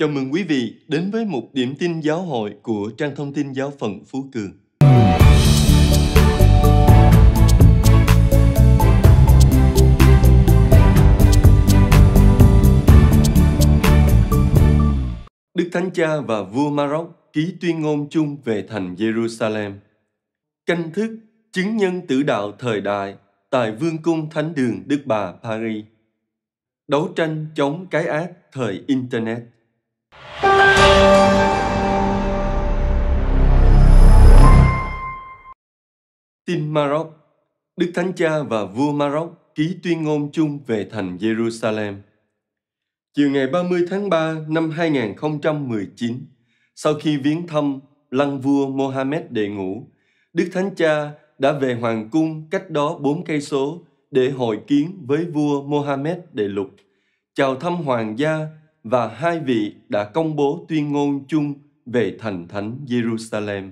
Chào mừng quý vị đến với một điểm tin giáo hội của trang thông tin giáo phận Phú Cường. Đức Thánh Cha và vua Maroc ký tuyên ngôn chung về thành Jerusalem. Canh thức chứng nhân tử đạo thời đại tại Vương cung Thánh đường Đức Bà Paris. Đấu tranh chống cái ác thời Internet. Tin Maroc Đức Thánh Cha và vua Maroc ký tuyên ngôn chung về thành Jerusalem. Chiều ngày 30 tháng 3 năm 2019, sau khi viếng thăm lăng vua Mohammed đệ ngũ, Đức Thánh Cha đã về hoàng cung cách đó 4 cây số để hội kiến với vua Mohammed đệ lục, chào thăm hoàng gia và hai vị đã công bố tuyên ngôn chung về thành thánh Jerusalem.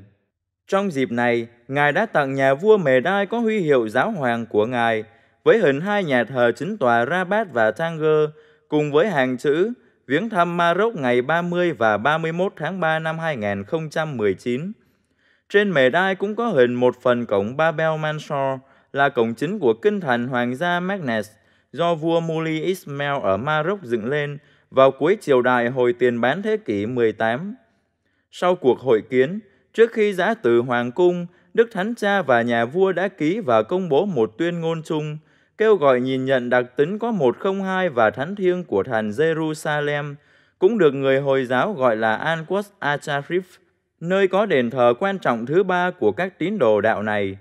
Trong dịp này, Ngài đã tặng nhà vua Mề Đai có huy hiệu giáo hoàng của Ngài, với hình hai nhà thờ chính tòa Rabat và Tanger, cùng với hàng chữ viếng thăm Maroc ngày 30 và 31 tháng 3 năm 2019. Trên mề đai cũng có hình một phần cổng Babel Mansour là cổng chính của kinh thành hoàng gia Magnes do vua Muli Ismail ở Maroc dựng lên vào cuối triều đại hồi tiền bán thế kỷ 18. Sau cuộc hội kiến, trước khi giã từ hoàng cung, Đức Thánh Cha và nhà vua đã ký và công bố một tuyên ngôn chung, kêu gọi nhìn nhận đặc tính có 102 và thánh thiêng của thành Jerusalem, cũng được người Hồi giáo gọi là al quds Acharif, nơi có đền thờ quan trọng thứ ba của các tín đồ đạo này.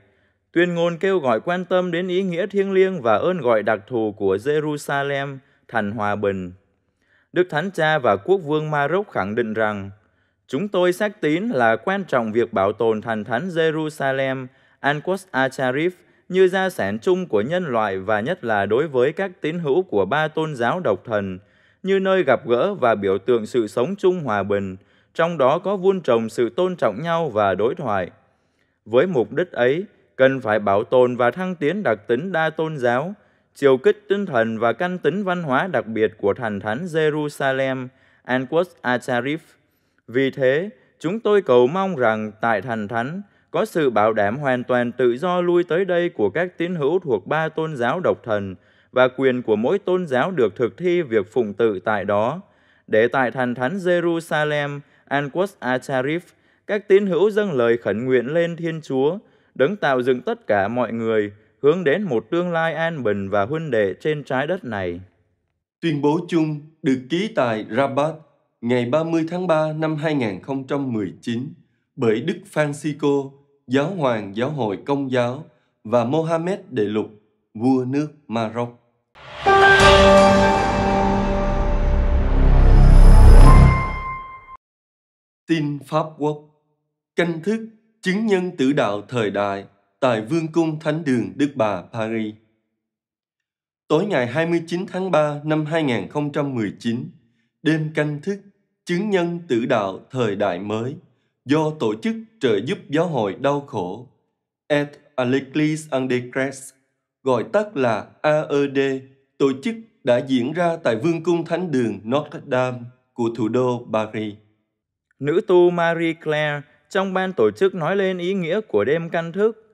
Tuyên ngôn kêu gọi quan tâm đến ý nghĩa thiêng liêng và ơn gọi đặc thù của Jerusalem, thành hòa bình. Đức Thánh Cha và Quốc vương Maroc khẳng định rằng Chúng tôi xác tín là quan trọng việc bảo tồn thành thánh Jerusalem, Al-Quds al-Sharif như gia sản chung của nhân loại và nhất là đối với các tín hữu của ba tôn giáo độc thần, như nơi gặp gỡ và biểu tượng sự sống chung hòa bình, trong đó có vun trồng sự tôn trọng nhau và đối thoại. Với mục đích ấy, cần phải bảo tồn và thăng tiến đặc tính đa tôn giáo, chiều kích tinh thần và căn tính văn hóa đặc biệt của thành thánh Jerusalem, Anquas Acharif. Vì thế, chúng tôi cầu mong rằng tại thành thánh có sự bảo đảm hoàn toàn tự do lui tới đây của các tín hữu thuộc ba tôn giáo độc thần và quyền của mỗi tôn giáo được thực thi việc phụng tự tại đó. Để tại thành thánh Jerusalem, Anquas Acharif, các tín hữu dâng lời khẩn nguyện lên Thiên Chúa, đấng tạo dựng tất cả mọi người, hướng đến một tương lai an bình và huynh đệ trên trái đất này. Tuyên bố chung được ký tại Rabat ngày 30 tháng 3 năm 2019 bởi Đức Francisco, Giáo hoàng Giáo hội Công giáo và Mohammed Đệ Lục, vua nước Maroc. Tin Pháp Quốc Canh thức chứng nhân tử đạo thời đại tại Vương cung Thánh đường Đức Bà Paris. Tối ngày 29 tháng 3 năm 2019, đêm canh thức chứng nhân tử đạo thời đại mới do tổ chức trợ giúp giáo hội đau khổ et à l'Église gọi tắt là AED, tổ chức đã diễn ra tại Vương cung Thánh đường Notre Dame của thủ đô Paris. Nữ tu Marie Claire trong ban tổ chức nói lên ý nghĩa của đêm canh thức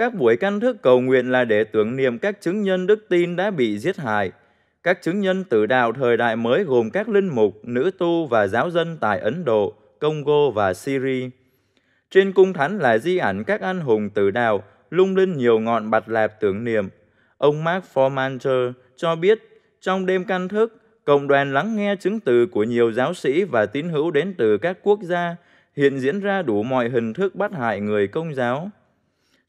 các buổi căn thức cầu nguyện là để tưởng niệm các chứng nhân đức tin đã bị giết hại. Các chứng nhân tử đạo thời đại mới gồm các linh mục, nữ tu và giáo dân tại Ấn Độ, Congo và Syria. Trên cung thánh là di ảnh các anh hùng tử đạo, lung linh nhiều ngọn bạt lạp tưởng niệm. Ông Mark Formanter cho biết, trong đêm căn thức, cộng đoàn lắng nghe chứng từ của nhiều giáo sĩ và tín hữu đến từ các quốc gia, hiện diễn ra đủ mọi hình thức bắt hại người công giáo.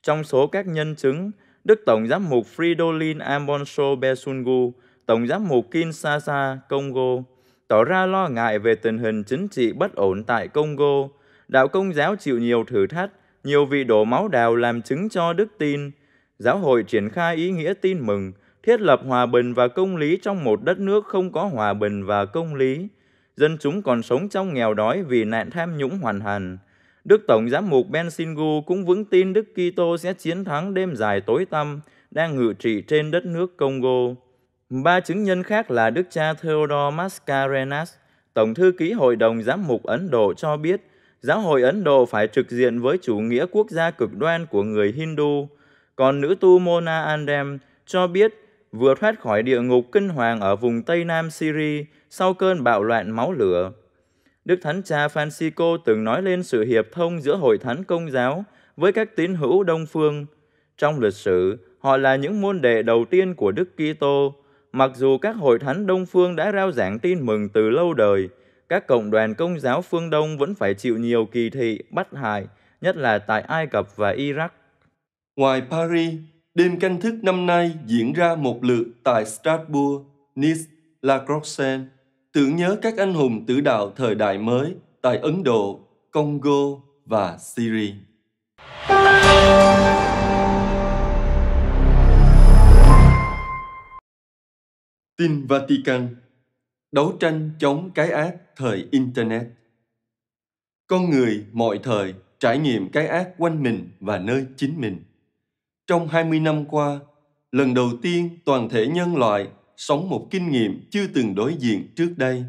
Trong số các nhân chứng, Đức Tổng giám mục Fridolin Ambonso Besungu, Tổng giám mục Kinshasa, Congo, tỏ ra lo ngại về tình hình chính trị bất ổn tại Congo. Đạo công giáo chịu nhiều thử thách, nhiều vị đổ máu đào làm chứng cho đức tin. Giáo hội triển khai ý nghĩa tin mừng, thiết lập hòa bình và công lý trong một đất nước không có hòa bình và công lý. Dân chúng còn sống trong nghèo đói vì nạn tham nhũng hoàn hành. Đức Tổng Giám mục Bensingu cũng vững tin Đức Kitô sẽ chiến thắng đêm dài tối tăm đang ngự trị trên đất nước Congo. Ba chứng nhân khác là Đức cha Theodore Mascarenas, Tổng thư ký Hội đồng Giám mục Ấn Độ cho biết, giáo hội Ấn Độ phải trực diện với chủ nghĩa quốc gia cực đoan của người Hindu. Còn nữ tu Mona Andem cho biết vừa thoát khỏi địa ngục kinh hoàng ở vùng Tây Nam Syria sau cơn bạo loạn máu lửa. Đức Thánh Cha Francisco từng nói lên sự hiệp thông giữa Hội Thánh Công giáo với các tín hữu Đông Phương. Trong lịch sử, họ là những môn đệ đầu tiên của Đức Kitô. Mặc dù các hội thánh Đông Phương đã rao giảng tin mừng từ lâu đời, các cộng đoàn công giáo phương Đông vẫn phải chịu nhiều kỳ thị, bắt hại, nhất là tại Ai Cập và Iraq. Ngoài Paris, đêm canh thức năm nay diễn ra một lượt tại Strasbourg, Nice, La Croixane, tưởng nhớ các anh hùng tử đạo thời đại mới tại Ấn Độ, Congo và Syria. Tin Vatican Đấu tranh chống cái ác thời Internet Con người mọi thời trải nghiệm cái ác quanh mình và nơi chính mình. Trong 20 năm qua, lần đầu tiên toàn thể nhân loại sống một kinh nghiệm chưa từng đối diện trước đây.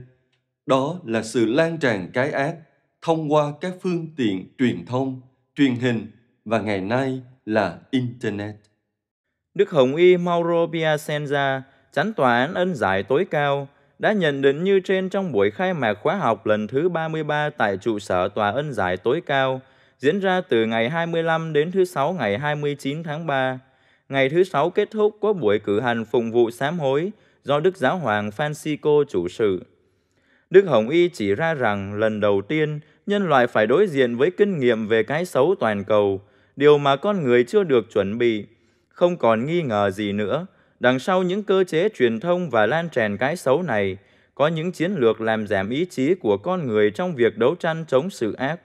Đó là sự lan tràn cái ác thông qua các phương tiện truyền thông, truyền hình và ngày nay là Internet. Đức Hồng Y Mauro Piacenza, chánh tòa án ân giải tối cao, đã nhận định như trên trong buổi khai mạc khóa học lần thứ 33 tại trụ sở tòa ân giải tối cao, diễn ra từ ngày 25 đến thứ 6 ngày 29 tháng 3 ngày thứ sáu kết thúc có buổi cử hành phụng vụ sám hối do Đức Giáo Hoàng Francisco chủ sự. Đức Hồng Y chỉ ra rằng lần đầu tiên nhân loại phải đối diện với kinh nghiệm về cái xấu toàn cầu, điều mà con người chưa được chuẩn bị. Không còn nghi ngờ gì nữa, đằng sau những cơ chế truyền thông và lan tràn cái xấu này, có những chiến lược làm giảm ý chí của con người trong việc đấu tranh chống sự ác.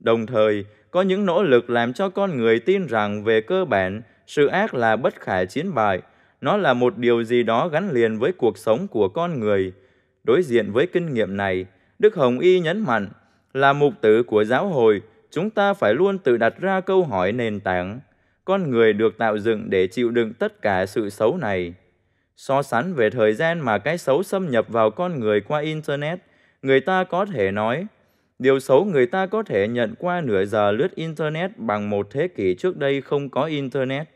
Đồng thời, có những nỗ lực làm cho con người tin rằng về cơ bản, sự ác là bất khả chiến bại, nó là một điều gì đó gắn liền với cuộc sống của con người. Đối diện với kinh nghiệm này, Đức Hồng Y nhấn mạnh, là mục tử của giáo hội, chúng ta phải luôn tự đặt ra câu hỏi nền tảng. Con người được tạo dựng để chịu đựng tất cả sự xấu này. So sánh về thời gian mà cái xấu xâm nhập vào con người qua Internet, người ta có thể nói Điều xấu người ta có thể nhận qua nửa giờ lướt Internet bằng một thế kỷ trước đây không có Internet.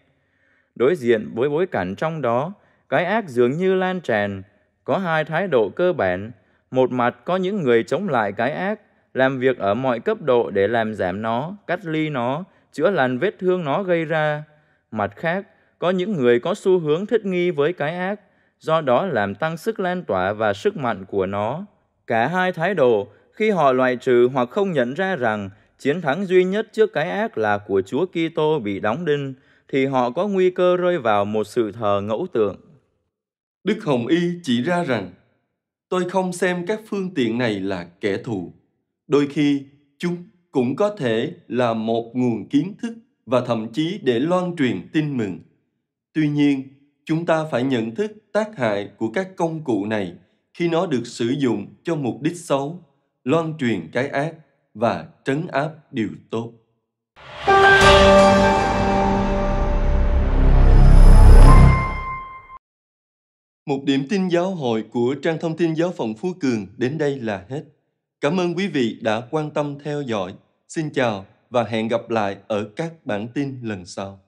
Đối diện với bối cảnh trong đó, cái ác dường như lan tràn, có hai thái độ cơ bản. Một mặt có những người chống lại cái ác, làm việc ở mọi cấp độ để làm giảm nó, cắt ly nó, chữa lành vết thương nó gây ra. Mặt khác, có những người có xu hướng thích nghi với cái ác, do đó làm tăng sức lan tỏa và sức mạnh của nó. Cả hai thái độ khi họ loại trừ hoặc không nhận ra rằng chiến thắng duy nhất trước cái ác là của Chúa Kitô bị đóng đinh, thì họ có nguy cơ rơi vào một sự thờ ngẫu tượng. Đức Hồng Y chỉ ra rằng, tôi không xem các phương tiện này là kẻ thù. Đôi khi, chúng cũng có thể là một nguồn kiến thức và thậm chí để loan truyền tin mừng. Tuy nhiên, chúng ta phải nhận thức tác hại của các công cụ này khi nó được sử dụng cho mục đích xấu loan truyền cái ác và trấn áp điều tốt. Một điểm tin giáo hội của trang thông tin giáo phận Phú Cường đến đây là hết. Cảm ơn quý vị đã quan tâm theo dõi. Xin chào và hẹn gặp lại ở các bản tin lần sau.